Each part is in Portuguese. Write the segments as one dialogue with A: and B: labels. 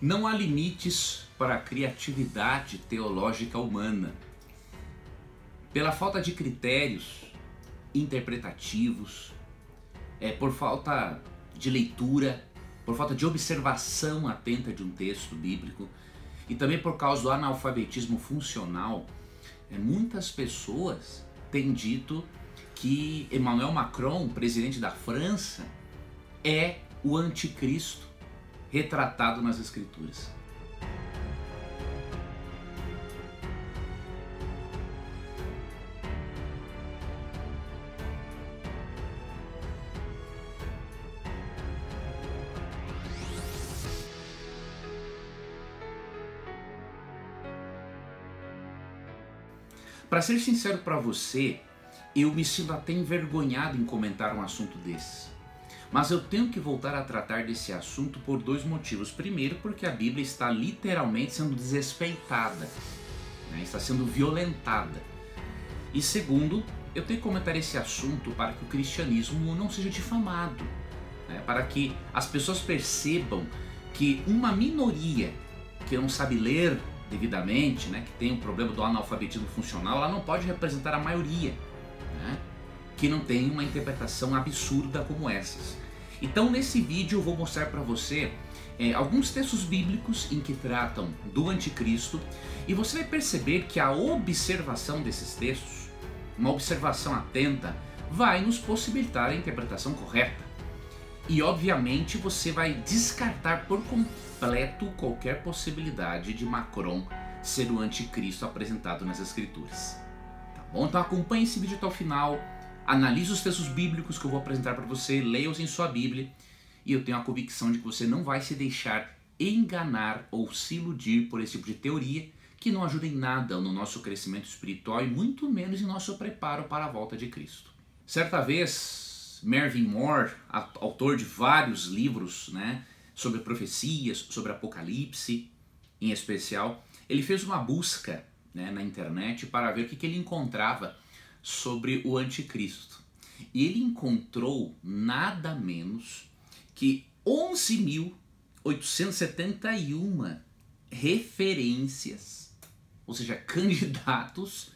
A: Não há limites para a criatividade teológica humana. Pela falta de critérios interpretativos, é, por falta de leitura, por falta de observação atenta de um texto bíblico e também por causa do analfabetismo funcional, é, muitas pessoas têm dito que Emmanuel Macron, presidente da França, é o anticristo retratado nas Escrituras. Para ser sincero para você, eu me sinto até envergonhado em comentar um assunto desse. Mas eu tenho que voltar a tratar desse assunto por dois motivos. Primeiro, porque a Bíblia está literalmente sendo desrespeitada, né? está sendo violentada. E segundo, eu tenho que comentar esse assunto para que o cristianismo não seja difamado, né? para que as pessoas percebam que uma minoria que não sabe ler devidamente, né, que tem o um problema do analfabetismo funcional, ela não pode representar a maioria. Né? que não tem uma interpretação absurda como essas. Então nesse vídeo eu vou mostrar para você é, alguns textos bíblicos em que tratam do anticristo e você vai perceber que a observação desses textos, uma observação atenta, vai nos possibilitar a interpretação correta. E obviamente você vai descartar por completo qualquer possibilidade de Macron ser o anticristo apresentado nas escrituras. Tá bom? Então acompanhe esse vídeo até o final analise os textos bíblicos que eu vou apresentar para você, leia-os em sua Bíblia, e eu tenho a convicção de que você não vai se deixar enganar ou se iludir por esse tipo de teoria que não ajuda em nada no nosso crescimento espiritual e muito menos em nosso preparo para a volta de Cristo. Certa vez, Mervyn Moore, autor de vários livros né, sobre profecias, sobre Apocalipse em especial, ele fez uma busca né, na internet para ver o que, que ele encontrava sobre o anticristo. E ele encontrou nada menos que 11.871 referências, ou seja, candidatos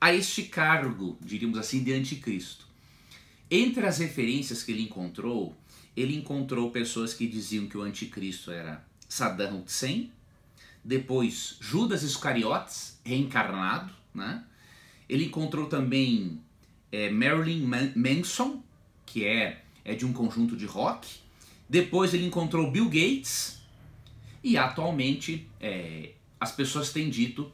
A: a este cargo, diríamos assim, de anticristo. Entre as referências que ele encontrou, ele encontrou pessoas que diziam que o anticristo era Saddam Hussein, depois Judas Iscariotes, reencarnado, né? Ele encontrou também é, Marilyn Manson, que é, é de um conjunto de rock. Depois ele encontrou Bill Gates. E atualmente é, as pessoas têm dito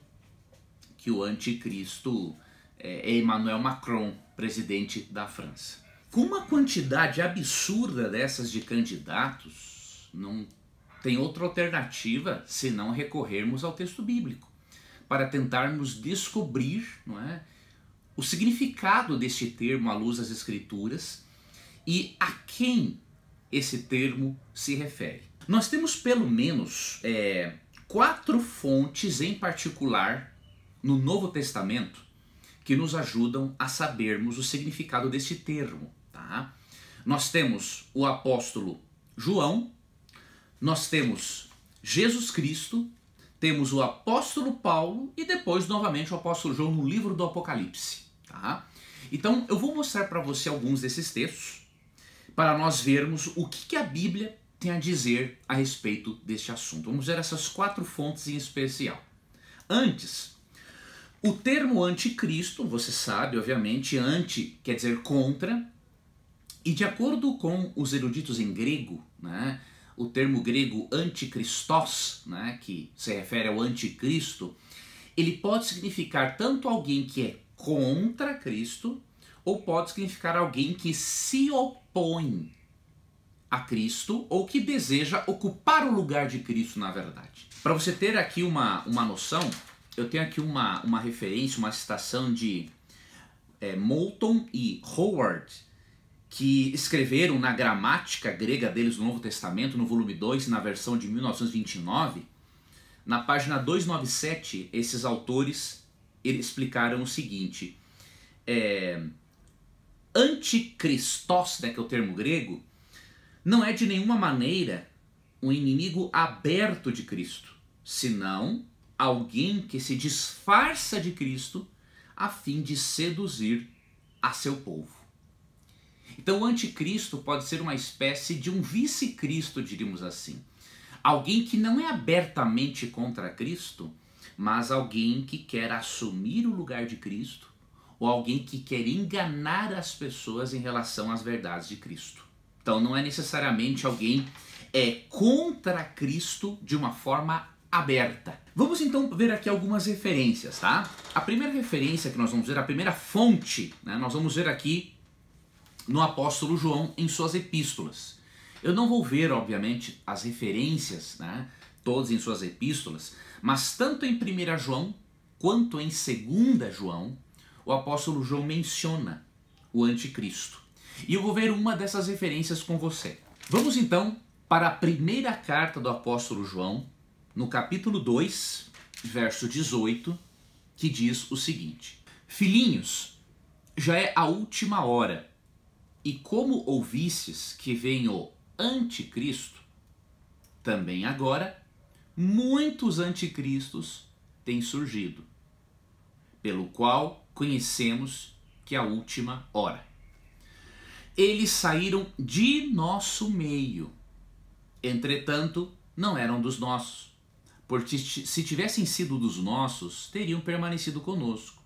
A: que o anticristo é, é Emmanuel Macron, presidente da França. Com uma quantidade absurda dessas de candidatos, não tem outra alternativa senão recorrermos ao texto bíblico para tentarmos descobrir não é, o significado deste termo à luz das Escrituras e a quem esse termo se refere. Nós temos pelo menos é, quatro fontes em particular no Novo Testamento que nos ajudam a sabermos o significado deste termo. Tá? Nós temos o apóstolo João, nós temos Jesus Cristo temos o apóstolo Paulo e depois novamente o apóstolo João no livro do Apocalipse. Tá? Então eu vou mostrar para você alguns desses textos para nós vermos o que, que a Bíblia tem a dizer a respeito deste assunto. Vamos ver essas quatro fontes em especial. Antes, o termo anticristo, você sabe, obviamente, anti quer dizer contra, e de acordo com os eruditos em grego, né, o termo grego anticristos, né, que se refere ao anticristo, ele pode significar tanto alguém que é contra Cristo, ou pode significar alguém que se opõe a Cristo ou que deseja ocupar o lugar de Cristo na verdade. Para você ter aqui uma, uma noção, eu tenho aqui uma, uma referência, uma citação de é, Moulton e Howard que escreveram na gramática grega deles do Novo Testamento, no volume 2, na versão de 1929, na página 297, esses autores explicaram o seguinte: é, anticristos, né, que é o termo grego, não é de nenhuma maneira um inimigo aberto de Cristo, senão alguém que se disfarça de Cristo a fim de seduzir a seu povo. Então, o anticristo pode ser uma espécie de um vice-cristo, diríamos assim. Alguém que não é abertamente contra Cristo, mas alguém que quer assumir o lugar de Cristo ou alguém que quer enganar as pessoas em relação às verdades de Cristo. Então, não é necessariamente alguém é contra Cristo de uma forma aberta. Vamos então ver aqui algumas referências, tá? A primeira referência que nós vamos ver, a primeira fonte, né? Nós vamos ver aqui no apóstolo João em suas epístolas. Eu não vou ver, obviamente, as referências, né, todas em suas epístolas, mas tanto em 1 João quanto em 2 João, o apóstolo João menciona o anticristo. E eu vou ver uma dessas referências com você. Vamos então para a primeira carta do apóstolo João, no capítulo 2, verso 18, que diz o seguinte: Filhinhos, já é a última hora. E como ouvistes que vem o anticristo, também agora muitos anticristos têm surgido, pelo qual conhecemos que é a última hora. Eles saíram de nosso meio, entretanto, não eram dos nossos, porque se tivessem sido dos nossos, teriam permanecido conosco.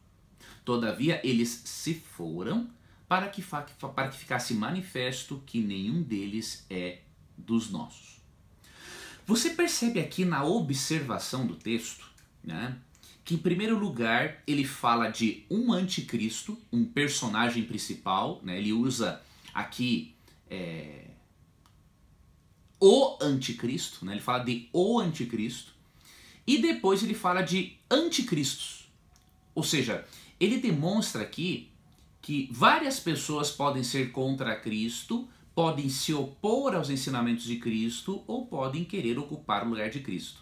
A: Todavia, eles se foram para que, para que ficasse manifesto que nenhum deles é dos nossos. Você percebe aqui na observação do texto né, que, em primeiro lugar, ele fala de um anticristo, um personagem principal, né, ele usa aqui é, o anticristo, né, ele fala de o anticristo, e depois ele fala de anticristos. Ou seja, ele demonstra aqui que várias pessoas podem ser contra Cristo, podem se opor aos ensinamentos de Cristo ou podem querer ocupar o lugar de Cristo.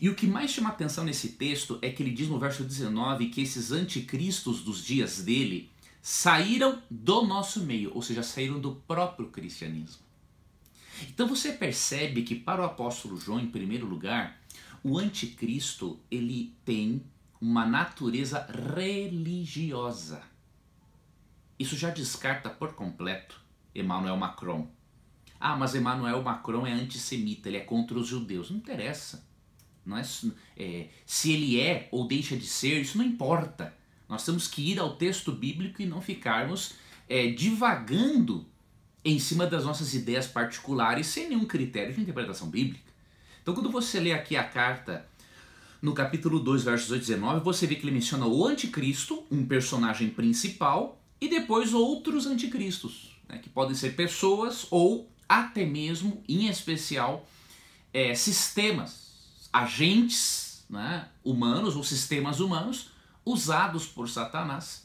A: E o que mais chama atenção nesse texto é que ele diz no verso 19 que esses anticristos dos dias dele saíram do nosso meio, ou seja, saíram do próprio cristianismo. Então você percebe que para o apóstolo João, em primeiro lugar, o anticristo ele tem uma natureza religiosa. Isso já descarta por completo Emmanuel Macron. Ah, mas Emmanuel Macron é antissemita, ele é contra os judeus. Não interessa. Não é, é, se ele é ou deixa de ser, isso não importa. Nós temos que ir ao texto bíblico e não ficarmos é, divagando em cima das nossas ideias particulares sem nenhum critério de interpretação bíblica. Então, quando você lê aqui a carta no capítulo 2, versos 8 e 19, você vê que ele menciona o anticristo, um personagem principal, e depois outros anticristos, né, que podem ser pessoas ou até mesmo, em especial, é, sistemas, agentes né, humanos ou sistemas humanos usados por Satanás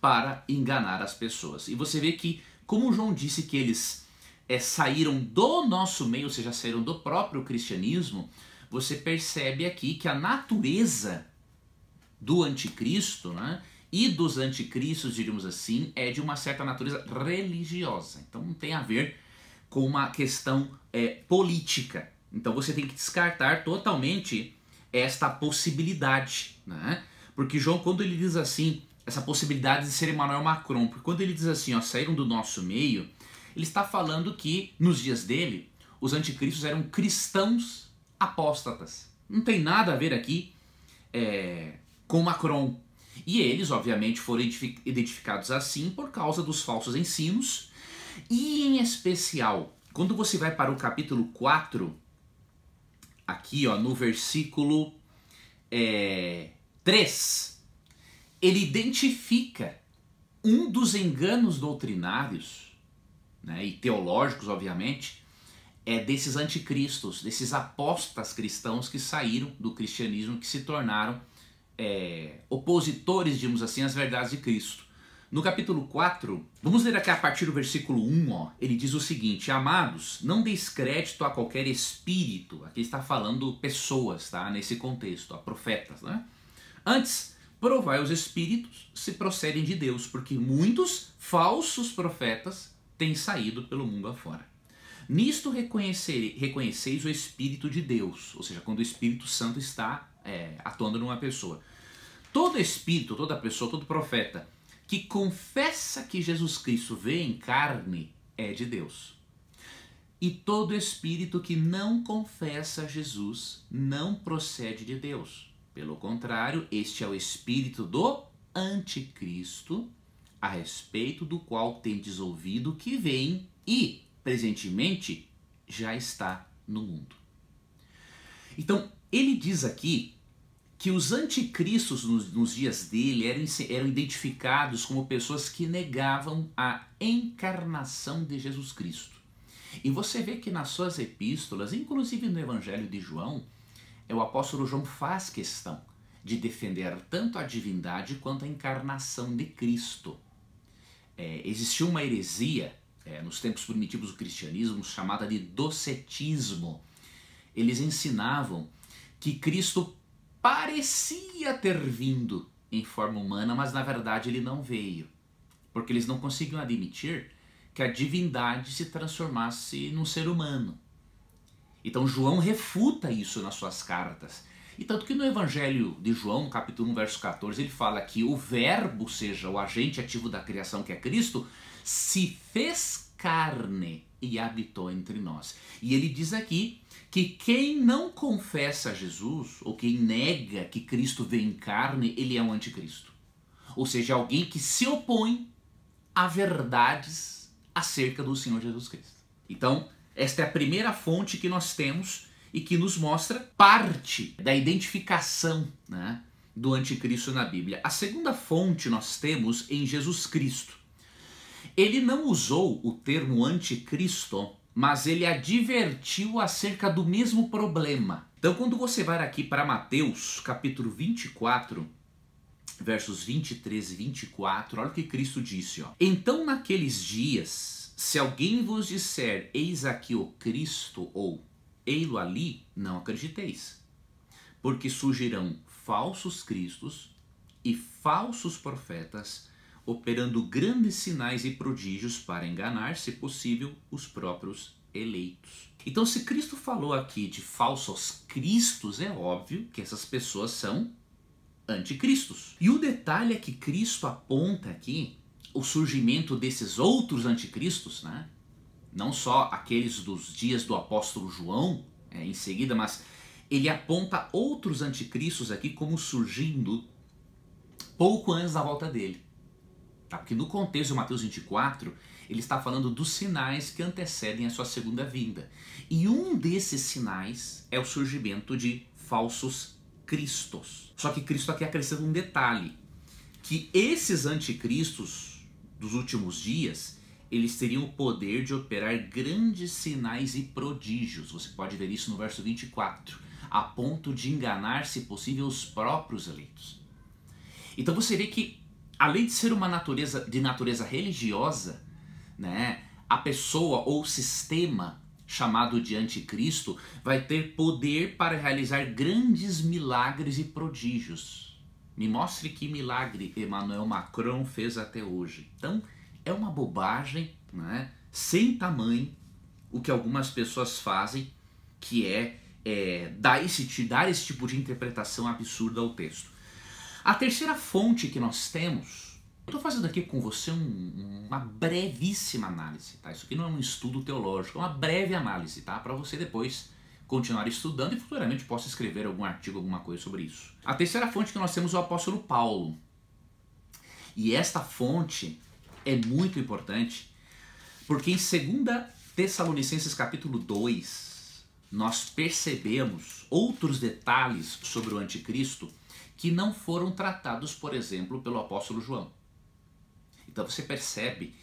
A: para enganar as pessoas. E você vê que, como João disse que eles é, saíram do nosso meio, ou seja, saíram do próprio cristianismo, você percebe aqui que a natureza do anticristo, né, e dos anticristos, diríamos assim, é de uma certa natureza religiosa. Então não tem a ver com uma questão é, política. Então você tem que descartar totalmente esta possibilidade, né? Porque João, quando ele diz assim, essa possibilidade de ser Emmanuel Macron, porque quando ele diz assim, ó, saíram do nosso meio, ele está falando que, nos dias dele, os anticristos eram cristãos apóstatas. Não tem nada a ver aqui é, com Macron, e eles, obviamente, foram identificados assim por causa dos falsos ensinos, e em especial, quando você vai para o capítulo 4, aqui ó, no versículo é, 3, ele identifica um dos enganos doutrinários, né, e teológicos, obviamente, é desses anticristos, desses apostas cristãos que saíram do cristianismo, que se tornaram é, opositores, digamos assim, às verdades de Cristo. No capítulo 4, vamos ler aqui a partir do versículo 1, ó, ele diz o seguinte: Amados, não deis crédito a qualquer espírito. Aqui está falando pessoas, tá? Nesse contexto, a profetas, né? Antes, provai os espíritos se procedem de Deus, porque muitos falsos profetas têm saído pelo mundo afora. Nisto reconheceis o Espírito de Deus, ou seja, quando o Espírito Santo está é, atuando numa pessoa. Todo espírito, toda pessoa, todo profeta que confessa que Jesus Cristo veio em carne é de Deus. E todo espírito que não confessa Jesus não procede de Deus. Pelo contrário, este é o espírito do anticristo, a respeito do qual tendes ouvido que vem e, presentemente, já está no mundo. Então, ele diz aqui que os anticristos nos, nos dias dele eram, eram identificados como pessoas que negavam a encarnação de Jesus Cristo. E você vê que nas suas epístolas, inclusive no Evangelho de João, é o apóstolo João faz questão de defender tanto a divindade quanto a encarnação de Cristo. É, existiu uma heresia é, nos tempos primitivos do cristianismo chamada de docetismo. Eles ensinavam que Cristo parecia ter vindo em forma humana, mas na verdade ele não veio, porque eles não conseguiam admitir que a divindade se transformasse num ser humano. Então João refuta isso nas suas cartas. E tanto que no Evangelho de João, capítulo 1, verso 14, ele fala que o Verbo, ou seja, o agente ativo da criação que é Cristo, se fez carne e habitou entre nós. E ele diz aqui que quem não confessa Jesus, ou quem nega que Cristo veio em carne, ele é um anticristo. Ou seja, alguém que se opõe a verdades acerca do Senhor Jesus Cristo. Então, esta é a primeira fonte que nós temos e que nos mostra parte da identificação né, do anticristo na Bíblia. A segunda fonte nós temos em Jesus Cristo. Ele não usou o termo anticristo, mas ele advertiu acerca do mesmo problema. Então, quando você vai aqui para Mateus, capítulo 24, versos 23 e 24, olha o que Cristo disse, ó. Então, naqueles dias, se alguém vos disser, eis aqui o Cristo, ou ei-lo ali, não acrediteis, porque surgirão falsos cristos e falsos profetas, operando grandes sinais e prodígios para enganar, se possível, os próprios eleitos. Então, se Cristo falou aqui de falsos cristos, é óbvio que essas pessoas são anticristos. E o detalhe é que Cristo aponta aqui o surgimento desses outros anticristos, né? não só aqueles dos dias do apóstolo João é, em seguida, mas ele aponta outros anticristos aqui como surgindo pouco antes da volta dele. Tá? Porque no contexto de Mateus 24, ele está falando dos sinais que antecedem a sua segunda vinda. E um desses sinais é o surgimento de falsos cristos. Só que Cristo aqui acrescenta um detalhe, que esses anticristos dos últimos dias, eles teriam o poder de operar grandes sinais e prodígios. Você pode ver isso no verso 24, a ponto de enganar, se possível, os próprios eleitos. Então você vê que além de ser uma natureza de natureza religiosa, né, a pessoa ou sistema chamado de anticristo vai ter poder para realizar grandes milagres e prodígios. Me mostre que milagre Emmanuel Macron fez até hoje. Então, é uma bobagem, né, sem tamanho, o que algumas pessoas fazem, que é, é dar, esse, dar esse tipo de interpretação absurda ao texto. A terceira fonte que nós temos, eu estou fazendo aqui com você um, uma brevíssima análise, tá? Isso aqui não é um estudo teológico, é uma breve análise, tá? Para você depois continuar estudando e futuramente possa escrever algum artigo, alguma coisa sobre isso. A terceira fonte que nós temos é o apóstolo Paulo. E esta fonte é muito importante, porque em 2 Tessalonicenses capítulo 2, nós percebemos outros detalhes sobre o anticristo que não foram tratados, por exemplo, pelo apóstolo João. Então você percebe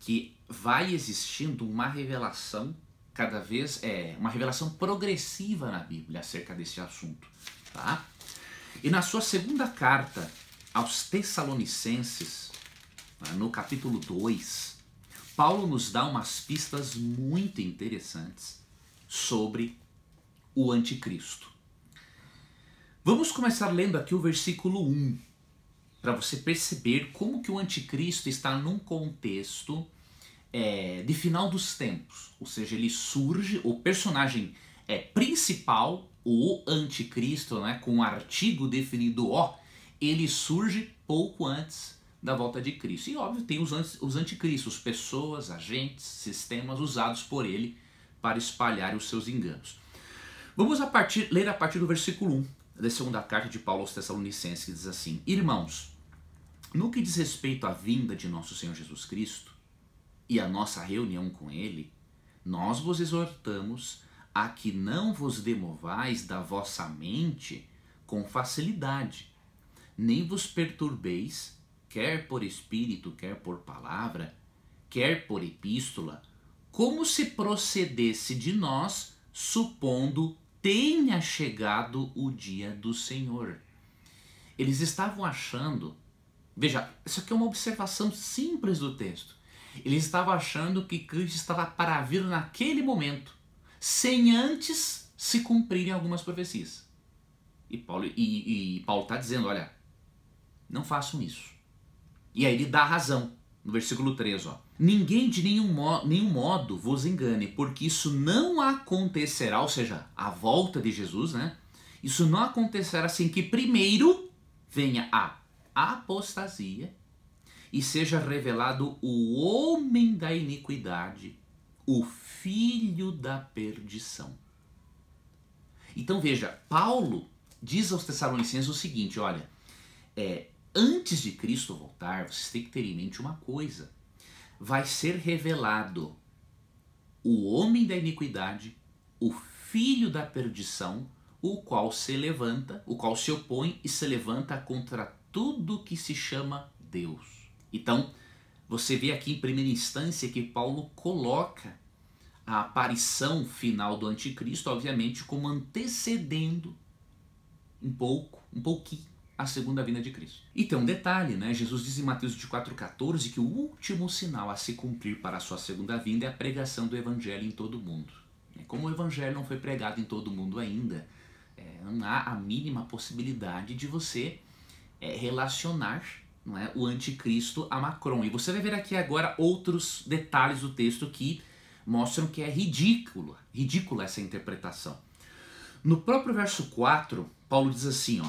A: que vai existindo uma revelação cada vez é uma revelação progressiva na Bíblia acerca desse assunto, tá? E na sua segunda carta aos Tessalonicenses, né, no capítulo 2, Paulo nos dá umas pistas muito interessantes sobre o anticristo. Vamos começar lendo aqui o versículo 1, para você perceber como que o anticristo está num contexto é, de final dos tempos. Ou seja, ele surge, o personagem é principal, o anticristo, né, com o um artigo definido O, ele surge pouco antes da volta de Cristo. E óbvio, tem os, anticristos, pessoas, agentes, sistemas usados por ele para espalhar os seus enganos. Vamos a partir, ler a partir do versículo 1 da segunda carta de Paulo aos Tessalonicenses, que diz assim: Irmãos, no que diz respeito à vinda de nosso Senhor Jesus Cristo e à nossa reunião com Ele, nós vos exortamos a que não vos demovais da vossa mente com facilidade, nem vos perturbeis, quer por espírito, quer por palavra, quer por epístola, como se procedesse de nós, supondo tenha chegado o dia do Senhor. Eles estavam achando, veja, isso aqui é uma observação simples do texto. Eles estavam achando que Cristo estava para vir naquele momento, sem antes se cumprirem algumas profecias. E Paulo e, e Paulo está dizendo, olha, não façam isso. E aí ele dá razão no versículo 3, ó. Ninguém de nenhum, mo nenhum modo vos engane, porque isso não acontecerá, ou seja, a volta de Jesus, né? Isso não acontecerá sem que primeiro venha a apostasia e seja revelado o homem da iniquidade, o filho da perdição. Então veja, Paulo diz aos Tessalonicenses o seguinte: olha, é, antes de Cristo voltar, vocês têm que ter em mente uma coisa: vai ser revelado o homem da iniquidade, o filho da perdição, o qual se levanta, o qual se opõe e se levanta contra tudo que se chama Deus. Então, você vê aqui em primeira instância que Paulo coloca a aparição final do anticristo, obviamente, como antecedendo um pouco, um pouquinho a segunda vinda de Cristo. E tem um detalhe, né? Jesus diz em Mateus 24,14 que o último sinal a se cumprir para a sua segunda vinda é a pregação do Evangelho em todo o mundo. É, como o Evangelho não foi pregado em todo o mundo ainda, é, não há a mínima possibilidade de você é, relacionar não é, o anticristo a Macron. E você vai ver aqui agora outros detalhes do texto que mostram que é ridículo, ridícula essa interpretação. No próprio verso 4, Paulo diz assim, ó,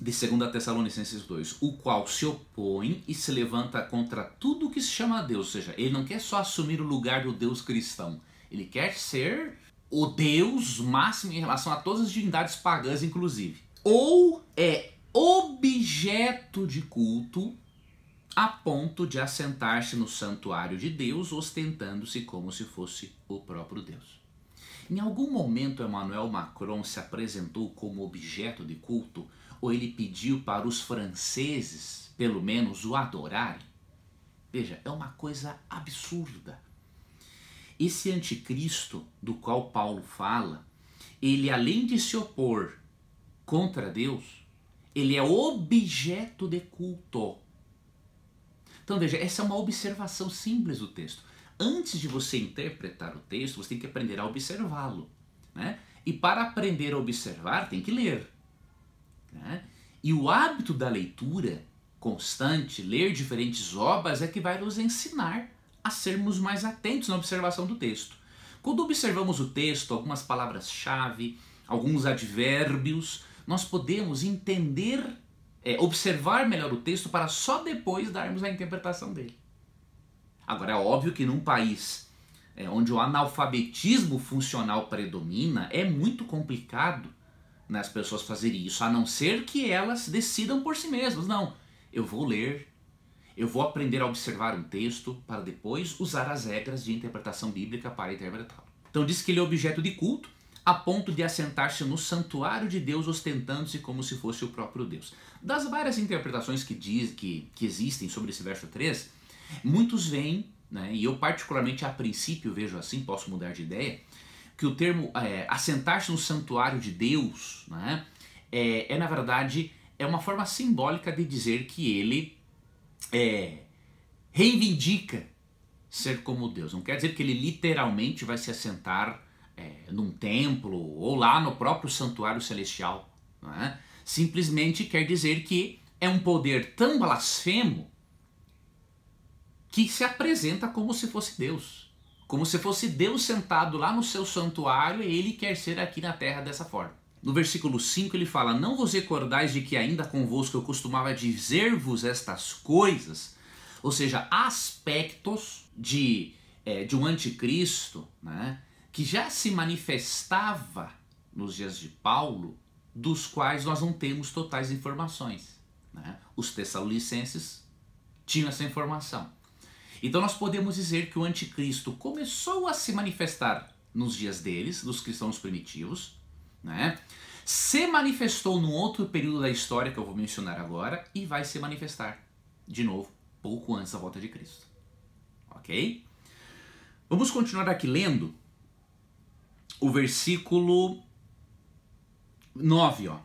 A: de 2 Tessalonicenses 2, o qual se opõe e se levanta contra tudo que se chama Deus, ou seja, ele não quer só assumir o lugar do Deus cristão, ele quer ser o Deus máximo em relação a todas as divindades pagãs, inclusive. Ou é objeto de culto a ponto de assentar-se no santuário de Deus, ostentando-se como se fosse o próprio Deus. Em algum momento, Emmanuel Macron se apresentou como objeto de culto ou ele pediu para os franceses, pelo menos, o adorarem? Veja, é uma coisa absurda. Esse anticristo do qual Paulo fala, ele além de se opor contra Deus, ele é objeto de culto. Então veja, essa é uma observação simples do texto. Antes de você interpretar o texto, você tem que aprender a observá-lo. Né? E para aprender a observar, tem que ler. Né? E o hábito da leitura constante, ler diferentes obras, é que vai nos ensinar a sermos mais atentos na observação do texto. Quando observamos o texto, algumas palavras-chave, alguns advérbios, nós podemos entender, é, observar melhor o texto para só depois darmos a interpretação dele. Agora, é óbvio que num país é, onde o analfabetismo funcional predomina, é muito complicado nas né, pessoas fazerem isso, a não ser que elas decidam por si mesmas. Não, eu vou ler, eu vou aprender a observar um texto para depois usar as regras de interpretação bíblica para interpretá-lo. Então diz que ele é objeto de culto a ponto de assentar-se no santuário de Deus ostentando-se como se fosse o próprio Deus. Das várias interpretações que diz que, que existem sobre esse verso 3, muitos veem, né, e eu particularmente a princípio vejo assim, posso mudar de ideia, que o termo é, assentar-se no santuário de Deus né, é, é, na verdade, é uma forma simbólica de dizer que ele é, reivindica ser como Deus. Não quer dizer que ele literalmente vai se assentar é, num templo ou lá no próprio santuário celestial. Né? Simplesmente quer dizer que é um poder tão blasfemo que se apresenta como se fosse Deus como se fosse Deus sentado lá no seu santuário e ele quer ser aqui na terra dessa forma. No versículo 5 ele fala: Não vos recordais de que ainda convosco eu costumava dizer-vos estas coisas, ou seja, aspectos de, é, de um anticristo né, que já se manifestava nos dias de Paulo, dos quais nós não temos totais informações. Né? Os tessalonicenses tinham essa informação. Então nós podemos dizer que o anticristo começou a se manifestar nos dias deles, dos cristãos primitivos, né? Se manifestou num outro período da história que eu vou mencionar agora e vai se manifestar de novo pouco antes da volta de Cristo. OK? Vamos continuar aqui lendo o versículo 9, ó.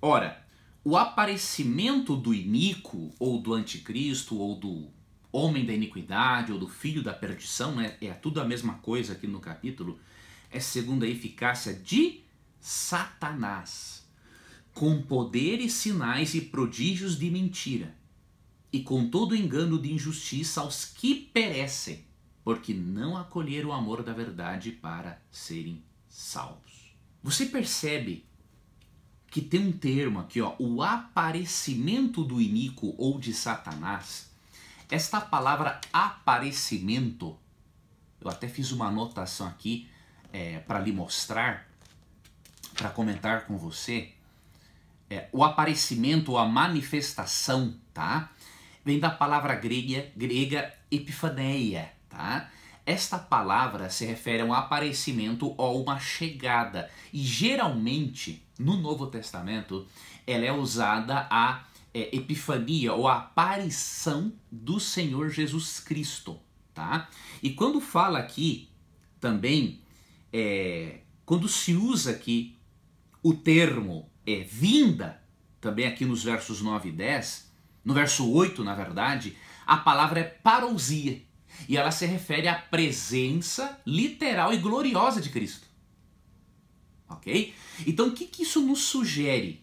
A: Ora, o aparecimento do iníquo ou do anticristo ou do homem da iniquidade ou do filho da perdição, né? é tudo a mesma coisa aqui no capítulo, é segundo a eficácia de Satanás, com poderes, sinais e prodígios de mentira, e com todo engano de injustiça aos que perecem, porque não acolheram o amor da verdade para serem salvos. Você percebe que tem um termo aqui, ó, o aparecimento do iníquo ou de Satanás, esta palavra aparecimento, eu até fiz uma anotação aqui é, para lhe mostrar, para comentar com você. É, o aparecimento ou a manifestação, tá? Vem da palavra grega, grega epifaneia, tá? Esta palavra se refere a um aparecimento ou uma chegada. E geralmente, no Novo Testamento, ela é usada a é, epifania ou a aparição do Senhor Jesus Cristo, tá? E quando fala aqui também, é, quando se usa aqui o termo é, vinda, também aqui nos versos 9 e 10, no verso 8, na verdade, a palavra é parousia, e ela se refere à presença literal e gloriosa de Cristo. Ok? Então, o que, que isso nos sugere?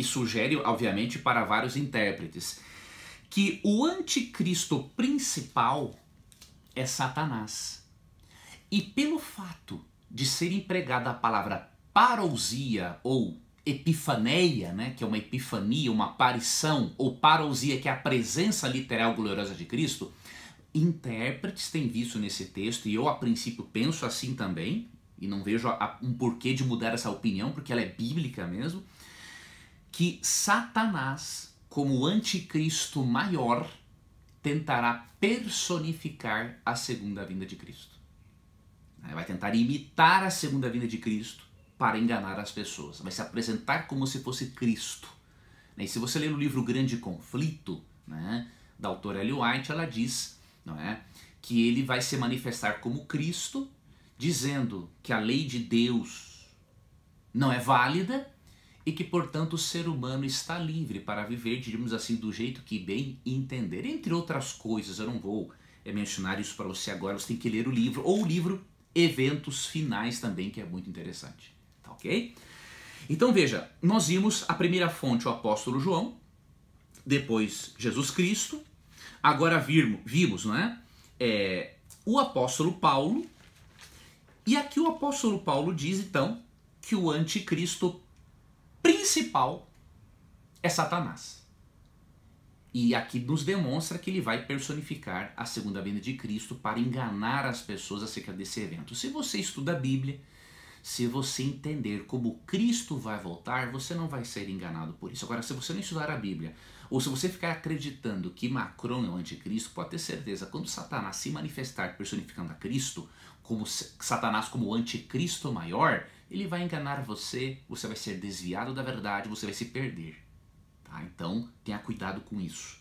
A: e sugere, obviamente, para vários intérpretes, que o anticristo principal é Satanás. E pelo fato de ser empregada a palavra parousia ou epifaneia, né, que é uma epifania, uma aparição, ou parousia, que é a presença literal gloriosa de Cristo, intérpretes têm visto nesse texto, e eu a princípio penso assim também, e não vejo um porquê de mudar essa opinião, porque ela é bíblica mesmo, que Satanás, como anticristo maior, tentará personificar a segunda vinda de Cristo. vai tentar imitar a segunda vinda de Cristo para enganar as pessoas. Vai se apresentar como se fosse Cristo. Né? E se você ler o livro Grande Conflito, né, da autora Ellie White, ela diz não é, que ele vai se manifestar como Cristo, dizendo que a lei de Deus não é válida e que, portanto, o ser humano está livre para viver, diríamos assim, do jeito que bem entender. Entre outras coisas, eu não vou eh, mencionar isso para você agora, você tem que ler o livro, ou o livro Eventos Finais também, que é muito interessante. Tá ok? Então veja, nós vimos a primeira fonte, o apóstolo João, depois Jesus Cristo, agora virmo, vimos, não é? é? O apóstolo Paulo, e aqui o apóstolo Paulo diz então que o anticristo principal é Satanás. E aqui nos demonstra que ele vai personificar a segunda vinda de Cristo para enganar as pessoas acerca desse evento. Se você estuda a Bíblia, se você entender como Cristo vai voltar, você não vai ser enganado por isso. Agora, se você não estudar a Bíblia, ou se você ficar acreditando que Macron é o anticristo, pode ter certeza, quando Satanás se manifestar personificando a Cristo, como Satanás como o anticristo maior, ele vai enganar você, você vai ser desviado da verdade, você vai se perder. Tá? Então, tenha cuidado com isso.